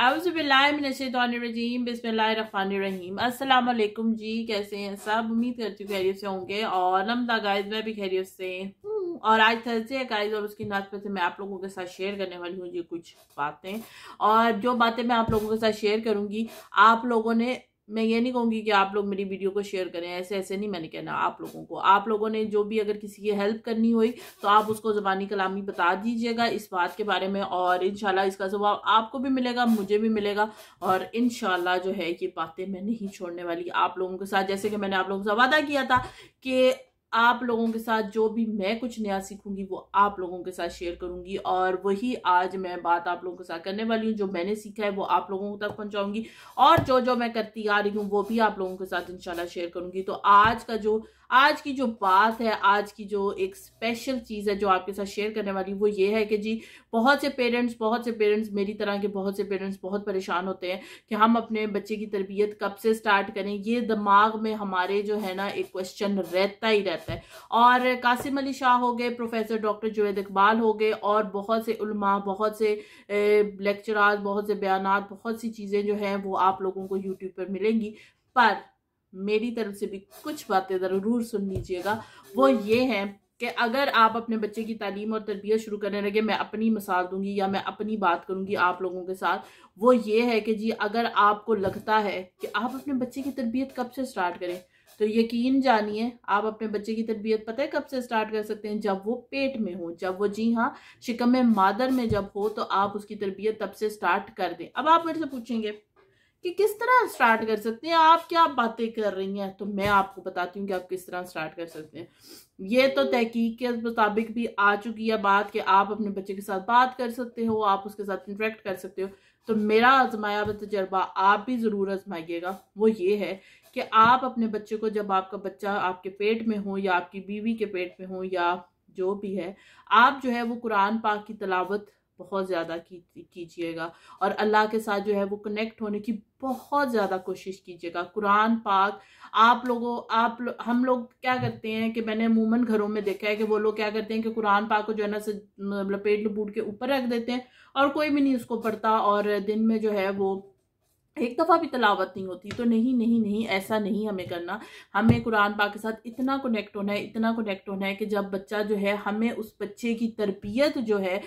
आउज़बिल्लाशतरजीम बसमीम असलकुम जी कैसे हैं सब उम्मीद करती हूँ खैरियत से होंगे और नमदा गाइज मैं भी खैरियत से हूँ और आज थर्सडे है गाइज और उसकी पर से मैं आप लोगों के साथ शेयर करने वाली हूँ जी कुछ बातें और जो बातें मैं आप लोगों के साथ शेयर करूँगी आप लोगों ने मैं ये नहीं कहूँगी कि आप लोग मेरी वीडियो को शेयर करें ऐसे ऐसे नहीं मैंने कहना आप लोगों को आप लोगों ने जो भी अगर किसी की हेल्प करनी हुई तो आप उसको ज़बानी कलामी बता दीजिएगा इस बात के बारे में और इन इसका जवाब आपको भी मिलेगा मुझे भी मिलेगा और इन जो है ये बातें मैं नहीं छोड़ने वाली आप लोगों के साथ जैसे कि मैंने आप लोगों से वादा किया था कि आप लोगों के साथ जो भी मैं कुछ नया सीखूंगी वो आप लोगों के साथ शेयर करूंगी और वही आज मैं बात आप लोगों के साथ करने वाली हूँ जो मैंने सीखा है वो आप लोगों तक पहुँचाऊंगी और जो जो मैं करती आ रही हूँ वो भी आप लोगों के साथ इंशाल्लाह शेयर करूंगी तो आज का जो आज की जो बात है आज की जो एक स्पेशल चीज़ है जो आपके साथ शेयर करने वाली वो ये है कि जी बहुत से पेरेंट्स बहुत से पेरेंट्स मेरी तरह के बहुत से पेरेंट्स बहुत परेशान होते हैं कि हम अपने बच्चे की तरबियत कब से स्टार्ट करें ये दिमाग में हमारे जो है ना एक क्वेश्चन रहता ही रहता है और कासिम अली शाह हो गए प्रोफेसर डॉक्टर जुवेद इकबाल हो गए और बहुत से उलमा बहुत से लेक्चरार बहुत से बयान बहुत सी चीज़ें जो हैं वो आप लोगों को यूट्यूब पर मिलेंगी पर मेरी तरफ से भी कुछ बातें ज़रूर सुन लीजिएगा वो ये है कि अगर आप अपने बच्चे की तालीम और तरबियत शुरू करने लगे मैं अपनी मिसाल दूंगी या मैं अपनी बात करूंगी आप लोगों के साथ वो ये है कि जी अगर आपको लगता है कि आप अपने बच्चे की तरबियत कब से स्टार्ट करें तो यकीन जानिए आप अपने बच्चे की तरबियत पता है कब से स्टार्ट कर सकते हैं जब वो पेट में हो जब वो जी हाँ शिकम मादर में जब हो तो आप उसकी तरबियत तब से स्टार्ट कर दें अब आप मेरे से पूछेंगे कि किस तरह स्टार्ट कर सकते हैं आप क्या बातें कर रही हैं तो मैं आपको बताती हूँ कि आप किस तरह स्टार्ट कर सकते हैं ये तो तहकीक के मुताबिक भी आ चुकी है बात कि आप अपने बच्चे के साथ बात कर सकते हो आप उसके साथ इंटरेक्ट कर सकते हो तो मेरा आजमाया हुआ तजर्बा आप भी ज़रूर आजमाइएगा वो ये है कि आप अपने बच्चे को जब आपका बच्चा आपके पेट में हो या आपकी बीवी के पेट में हो या जो भी है आप जो है वो कुरान पाक की तलावत बहुत ज़्यादा कीजिएगा और अल्लाह के साथ जो है वो कनेक्ट होने की बहुत ज़्यादा कोशिश कीजिएगा कुरान पाक आप लोगों आप लो, हम लोग क्या करते हैं कि मैंने अमूमन घरों में देखा है कि वो लोग क्या करते हैं कि कुरान पाक को जो है ना लपेट मतलब लपूट के ऊपर रख देते हैं और कोई भी नहीं उसको पढ़ता और दिन में जो है वो एक दफ़ा भी तलावत नहीं होती तो नहीं नहीं नहीं ऐसा नहीं हमें करना हमें कुरान पाक के साथ इतना कनेक्ट होना है इतना कनेक्ट होना है कि जब बच्चा जो है हमें उस बच्चे की तरबियत जो है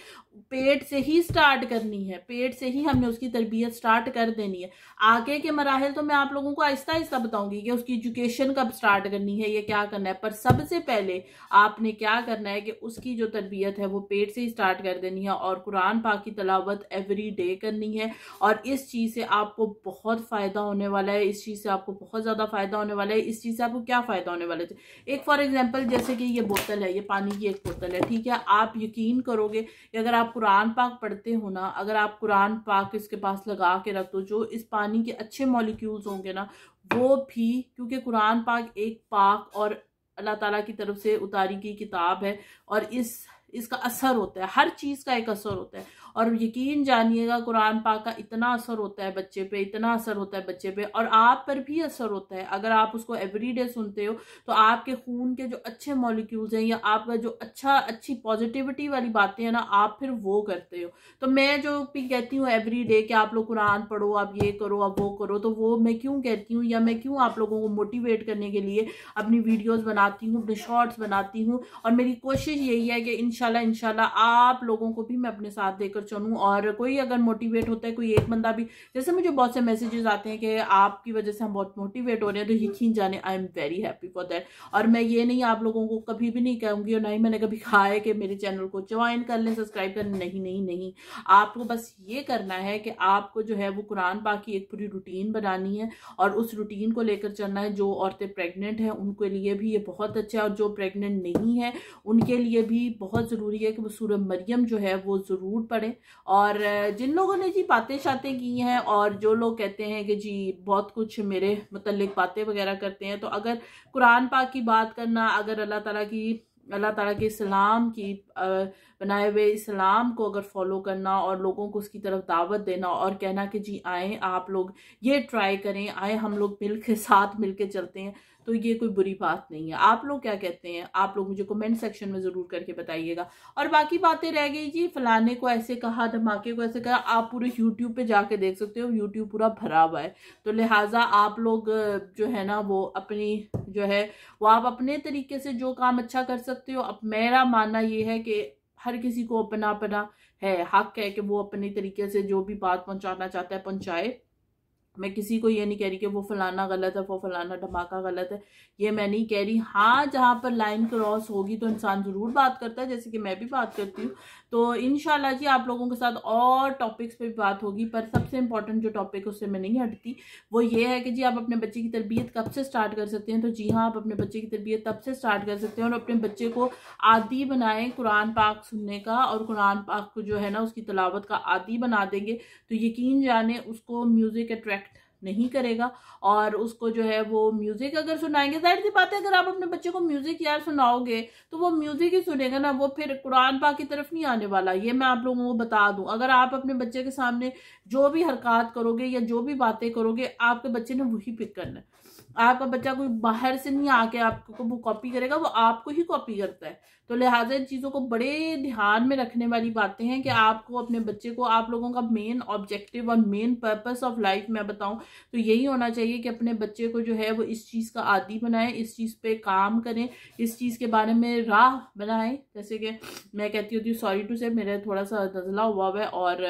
पेट से ही स्टार्ट करनी है पेट से ही हमने उसकी तरबियत स्टार्ट कर देनी है आगे के मराहल तो मैं आप लोगों को आहिस्ता आहिस्ता बताऊंगी कि उसकी एजुकेशन कब स्टार्ट करनी है यह क्या करना है पर सबसे पहले आपने क्या करना है कि उसकी जो तरबियत है वो पेट से ही स्टार्ट कर देनी है और कुरान पाक की तलावत एवरी डे करनी है और इस चीज़ से आपको बहुत फ़ायदा होने वाला है इस चीज़ से आपको बहुत ज़्यादा फ़ायदा होने वाला है इस चीज़ से आपको क्या फ़ायदा होने वाला है तो एक फॉर एग्जांपल जैसे कि ये बोतल है ये पानी की एक बोतल है ठीक है आप यकीन करोगे कि अगर आप कुरान पाक पढ़ते हो ना अगर आप कुरान पाक इसके पास लगा के रख दो जो इस पानी के अच्छे मॉलिक्यूल्स होंगे ना वो भी क्योंकि कुरान पाक एक पाक और अल्लाह ताला की तरफ से उतारी गई किताब है और इस इसका असर होता है हर चीज़ का एक असर होता है और यकीन जानिएगा कुरान पाक का इतना असर होता है बच्चे पे इतना असर होता है बच्चे पे और आप पर भी असर होता है अगर आप उसको एवरीडे सुनते हो तो आपके खून के जो अच्छे मॉलिक्यूल्स हैं या आपका जो अच्छा अच्छी पॉजिटिविटी वाली बातें हैं ना आप फिर वो करते हो तो मैं जो भी कहती हूँ एवरी डे कि आप लोग कुरान पढ़ो आप ये करो आप वो करो तो वो मैं क्यों कहती हूँ या मैं क्यों आप लोगों को मोटिवेट करने के लिए अपनी वीडियोज़ बनाती हूँ अपने शॉर्ट्स बनाती हूँ और मेरी कोशिश यही है कि इन इनशाला आप लोगों को भी मैं अपने साथ देकर चलूँ और कोई अगर मोटिवेट होता है कोई एक बंदा भी जैसे मुझे बहुत से मैसेजेस आते हैं कि आपकी वजह से हम बहुत मोटिवेट हो रहे हैं तो यकीन जाने I am very happy for that और मैं ये नहीं आप लोगों को कभी भी नहीं कहूँगी और ना ही मैंने कभी कहा है कि मेरे चैनल को ज्वाइन कर लें सब्सक्राइब कर नहीं नहीं नहीं आपको बस ये करना है कि आपको जो है वो कुरान पा की एक पूरी रूटीन बनानी है और उस रूटीन को लेकर चलना है जो औरतें प्रेगनेंट हैं उनके लिए भी ये बहुत अच्छा है और जो प्रेगनेंट नहीं है उनके लिए भी बहुत ज़रूरी है कि वो सूर्य मरियम जो है वो ज़रूर पढ़ें और जिन लोगों ने जी बातें शातें की हैं और जो लोग कहते हैं कि जी बहुत कुछ मेरे मतलब बातें वगैरह करते हैं तो अगर कुरान पाक की बात करना अगर अल्लाह ताला की अल्लाह ताला के इस्लाम की बनाए हुए इस्लाम को अगर फॉलो करना और लोगों को उसकी तरफ दावत देना और कहना कि जी आए आप लोग ये ट्राई करें आए हम लोग मिल के साथ मिल के चलते हैं तो ये कोई बुरी बात नहीं है आप लोग क्या कहते हैं आप लोग मुझे कमेंट सेक्शन में ज़रूर करके बताइएगा और बाकी बातें रह गई जी फलाने को ऐसे कहा धमाके को ऐसे कहा आप पूरे यूट्यूब पे जाके देख सकते हो यूट्यूब पूरा भरा हुआ है तो लिहाजा आप लोग जो है ना वो अपनी जो है वो आप अपने तरीके से जो काम अच्छा कर सकते हो अब मेरा मानना ये है कि हर किसी को अपना अपना है हक है कि वो अपने तरीके से जो भी बात पहुंचाना चाहता है पहुंचाए मैं किसी को ये नहीं कह रही कि वो फलाना गलत है वो फलाना धमाका गलत है ये मैं नहीं कह रही हाँ जहाँ पर लाइन क्रॉस होगी तो इंसान ज़रूर बात करता है जैसे कि मैं भी बात करती हूँ तो इन जी आप लोगों के साथ और टॉपिक्स पे भी बात होगी पर सबसे इम्पॉर्टेंट जो टॉपिक उससे मैं नहीं हटती वो ये है कि जी आप अपने बच्चे की तरबियत कब से स्टार्ट कर सकते हैं तो जी हाँ आप अपने बच्चे की तरबियत तब से स्टार्ट कर सकते हैं और अपने बच्चे को आदि बनाएं कुरान पाक सुनने का और कुरान पाक को जो है ना उसकी तलावत का आदि बना देंगे तो यकीन जाने उसको म्यूज़िक अट्रैक्ट नहीं करेगा और उसको जो है वो म्यूज़िक अगर सुनाएंगे जाहिर सी बात है अगर आप अपने बच्चे को म्यूज़िक यार सुनाओगे तो वो म्यूज़िक ही सुनेगा ना वो फिर कुरान पा की तरफ नहीं आने वाला ये मैं आप लोगों को बता दूँ अगर आप अपने बच्चे के सामने जो भी हरकत करोगे या जो भी बातें करोगे आपके बच्चे ने वही पिक करना है आपका बच्चा कोई बाहर से नहीं आके आपको वो कॉपी करेगा वो आपको ही कॉपी करता है तो लिहाजा इन चीज़ों को बड़े ध्यान में रखने वाली बातें हैं कि आपको अपने बच्चे को आप लोगों का मेन ऑब्जेक्टिव और मेन पर्पस ऑफ लाइफ मैं बताऊं तो यही होना चाहिए कि अपने बच्चे को जो है वो इस चीज़ का आदि बनाएं इस चीज़ पे काम करें इस चीज़ के बारे में राह बनाएं जैसे कि मैं कहती होती हूँ सॉरी टू से मेरा थोड़ा सा नजला हुआ हुआ है और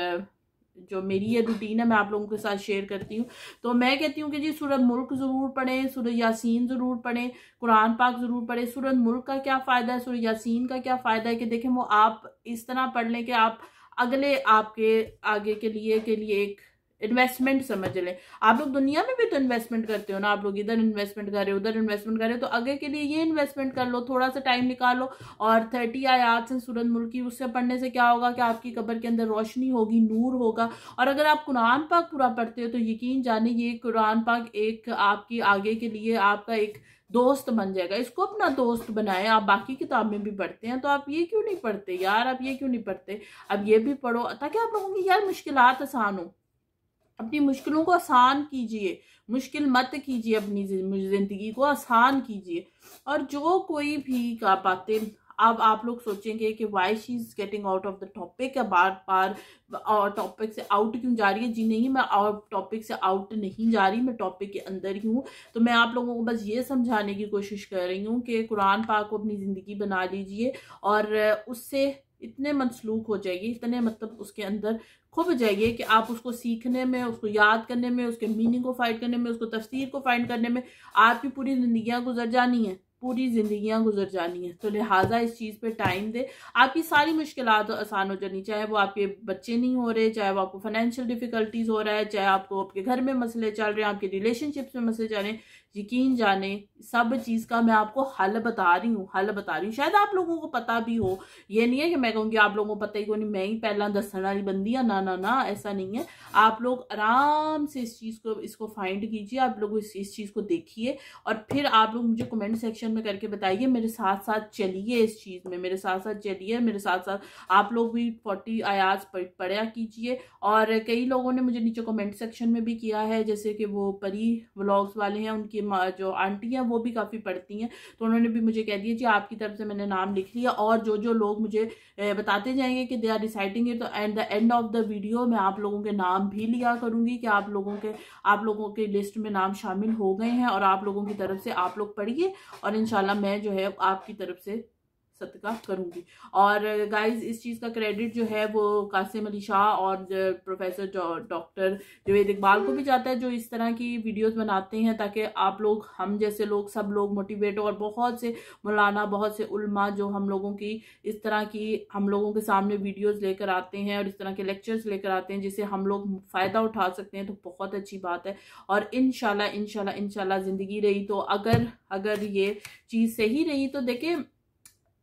जो मेरी ये रूटीन है मैं आप लोगों के साथ शेयर करती हूँ तो मैं कहती हूँ कि जी सूरत मुल्क ज़रूर पढ़ें सूरत यासीन ज़रूर पढ़ें कुरान पाक ज़रूर पढ़ें सूरत मुल्क का क्या फ़ायदा है सूरत यासीन का क्या फ़ायदा है कि देखें वो आप इस तरह पढ़ लें कि आप अगले आपके आगे के लिए के लिए एक इन्वेस्टमेंट समझ लें आप लोग दुनिया में भी तो इन्वेस्टमेंट करते हो ना आप लोग इधर इन्वेस्टमेंट कर रहे हो उधर इन्वेस्टमेंट कर रहे हो तो आगे के लिए ये इन्वेस्टमेंट कर लो थोड़ा सा टाइम निकालो और थर्टी आर्ट्स एंड सूरत मुल्की उससे पढ़ने से क्या होगा कि आपकी कबर के अंदर रोशनी होगी नूर होगा और अगर आप कुरान पाक पूरा पढ़ते हो तो यकीन जाने ये कुरान पाक एक आपकी आगे के लिए आपका एक दोस्त बन जाएगा इसको अपना दोस्त बनाएं आप बाकी किताबें भी पढ़ते हैं तो आप ये क्यों नहीं पढ़ते यार आप ये क्यों नहीं पढ़ते अब ये भी पढ़ो ताकि आप लोगों की यार मुश्किल आसान हो अपनी मुश्किलों को आसान कीजिए मुश्किल मत कीजिए अपनी ज़िंदगी को आसान कीजिए और जो कोई भी का बातें अब आप लोग सोचेंगे कि why she is getting out of the topic या बार बार और टॉपिक से आउट क्यों जा रही है जी नहीं मैं और टॉपिक से आउट नहीं जा रही मैं टॉपिक के अंदर ही हूँ तो मैं आप लोगों को बस ये समझाने की कोशिश कर रही हूँ कि कुरान पाक को अपनी ज़िंदगी बना लीजिए और उससे इतने मनसलूक हो जाइए इतने मतलब उसके अंदर खुब जाइए कि आप उसको सीखने में उसको याद करने में उसके मीनिंग को फाइंड करने में उसको तस्वीर को फाइंड करने में आपकी पूरी जिंदगियां गुजर जानी है पूरी जिंदगियां गुजर जानी है तो लिहाजा इस चीज़ पे टाइम दे आपकी सारी मुश्किल आसान हो जानी चाहे वो आपके बच्चे नहीं हो रहे चाहे वो आपको फाइनेंशियल डिफिकल्टीज हो रहा है चाहे आपको आपके घर में मसले चल रहे हैं आपके रिलेशनशिप्स में मसले चल रहे हैं यकीन जाने सब चीज़ का मैं आपको हल बता रही हूँ हल बता रही हूँ शायद आप लोगों को पता भी हो ये नहीं है कि मैं कहूँगी आप लोगों को पता ही क्यों नहीं मैं ही पहला दसन वाली बंदी हाँ ना ना ना ऐसा नहीं है आप लोग आराम से इस चीज़ को इसको फाइंड कीजिए आप लोग इस, इस चीज़ को देखिए और फिर आप लोग मुझे कमेंट सेक्शन में करके बताइए मेरे साथ साथ चलिए इस चीज़ में मेरे साथ साथ चलिए मेरे साथ साथ आप लोग भी फोर्टी आयाज पढ़ा कीजिए और कई लोगों ने मुझे नीचे कमेंट सेक्शन में भी किया है जैसे कि वो परी व्लॉग्स वाले हैं उनकी जो आंटी हैं वो भी काफ़ी पढ़ती हैं तो उन्होंने भी मुझे कह दिया जी आपकी तरफ से मैंने नाम लिख लिया और जो जो लोग मुझे बताते जाएंगे कि दे आर रिसाइटिंग इट तो at the end of the video मैं आप लोगों के नाम भी लिया करूँगी कि आप लोगों के आप लोगों के लिस्ट में नाम शामिल हो गए हैं और आप लोगों की तरफ से आप लोग पढ़िए और इन मैं जो है आपकी तरफ से सदका करूँगी और गाइस इस चीज़ का क्रेडिट जो है वो कासिम अली शाह और प्रोफेसर डॉक्टर जवेद इकबाल को भी जाता है जो इस तरह की वीडियोस बनाते हैं ताकि आप लोग हम जैसे लोग सब लोग मोटिवेट हो और बहुत से मौलाना बहुत से उल्मा जो हम लोगों की इस तरह की हम लोगों के सामने वीडियोज़ लेकर आते हैं और इस तरह के लेक्चर्स लेकर आते हैं जिससे हम लोग फ़ायदा उठा सकते हैं तो बहुत अच्छी बात है और इन शाला इन शाला इन शाला ज़िंदगी रही तो अगर अगर ये चीज़ सही रही तो देखें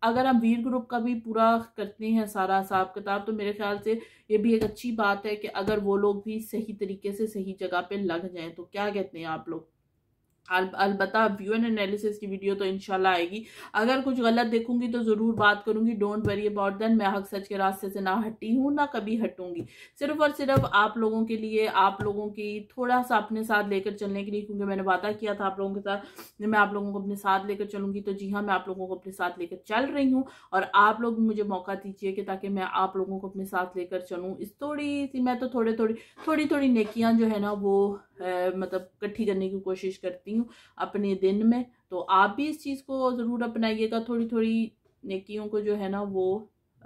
अगर आप वीर ग्रुप का भी पूरा करते हैं सारा हिसाब किताब तो मेरे ख्याल से ये भी एक अच्छी बात है कि अगर वो लोग भी सही तरीके से सही जगह पे लग जाएं तो क्या कहते हैं आप लोग अलबत् व्यू एंड एनालिसिस की वीडियो तो इंशाल्लाह आएगी अगर कुछ गलत देखूंगी तो ज़रूर बात करूंगी डोंट वरी अबाउट दैन मैं हक सच के रास्ते से ना हटी हूँ ना कभी हटूंगी सिर्फ और सिर्फ आप लोगों के लिए आप लोगों की थोड़ा सा अपने साथ लेकर चलने के लिए क्योंकि मैंने वादा किया था आप लोगों के साथ मैं आप लोगों को अपने साथ लेकर चलूंगी तो जी हाँ मैं आप लोगों को अपने साथ लेकर चल रही हूँ और आप लोग मुझे मौका दीजिए कि ताकि मैं आप लोगों को अपने साथ लेकर चलूँ इस थोड़ी सी मैं तो थोड़े थोड़ी थोड़ी थोड़ी नेकियाँ जो है ना वो मतलब इकट्ठी करने की कोशिश करती हूँ अपने दिन में तो आप भी इस चीज़ को ज़रूर अपनाइएगा थोड़ी थोड़ी नेकियों को जो है ना वो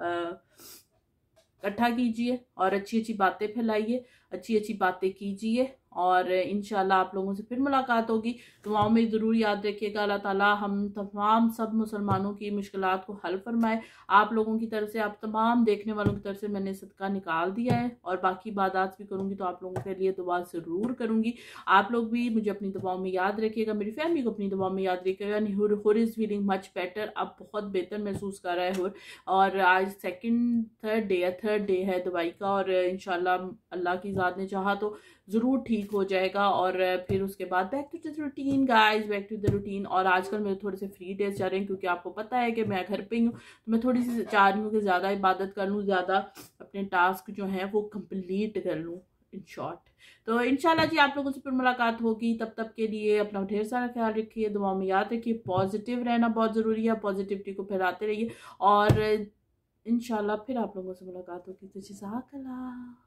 इकट्ठा कीजिए और अच्छी अच्छी बातें फैलाइए अच्छी अच्छी बातें कीजिए और इन आप लोगों से फिर मुलाकात होगी दुआओं में ज़रूर याद रखिएगा अल्लाह ताला हम तमाम सब मुसलमानों की मुश्किल को हल फरमाए आप लोगों की तरफ से आप तमाम देखने वालों की तरफ से मैंने सदका निकाल दिया है और बाकी बात भी करूँगी तो आप लोगों के लिए दुआ ज़रूर करूँगी आप लोग भी मुझे अपनी दुआओं में याद रखिएगा मेरी फैमिली को अपनी दुआओं में याद रखिएगा हुर हुर इज़ फीलिंग मच बेटर अब बहुत बेहतर महसूस कर रहा है हुर और आज सेकेंड थर्ड डे है थर्ड डे है दवाई का और इन अल्लाह की ज़ात ने चाह तो ज़रूर ठीक हो जाएगा और फिर उसके बाद back to the routine guys back to the routine और आजकल मेरे थोड़े से फ्री डेज चल रहे हैं क्योंकि आपको पता है कि मैं घर पे ही हूँ तो मैं थोड़ी सी चाह रही हूँ कि ज़्यादा इबादत कर लूँ ज़्यादा अपने टास्क जो हैं वो कंप्लीट कर लूँ इन शॉर्ट तो इनशाला जी आप लोगों से फिर मुलाकात होगी तब तक के लिए अपना ढेर सारा ख्याल रखिए दुआ में याद रखिए पॉजिटिव रहना बहुत ज़रूरी है पॉजिटिविटी को फैलाते रहिए और इनशाला फिर आप लोगों से मुलाकात होगी तो जी जजाकला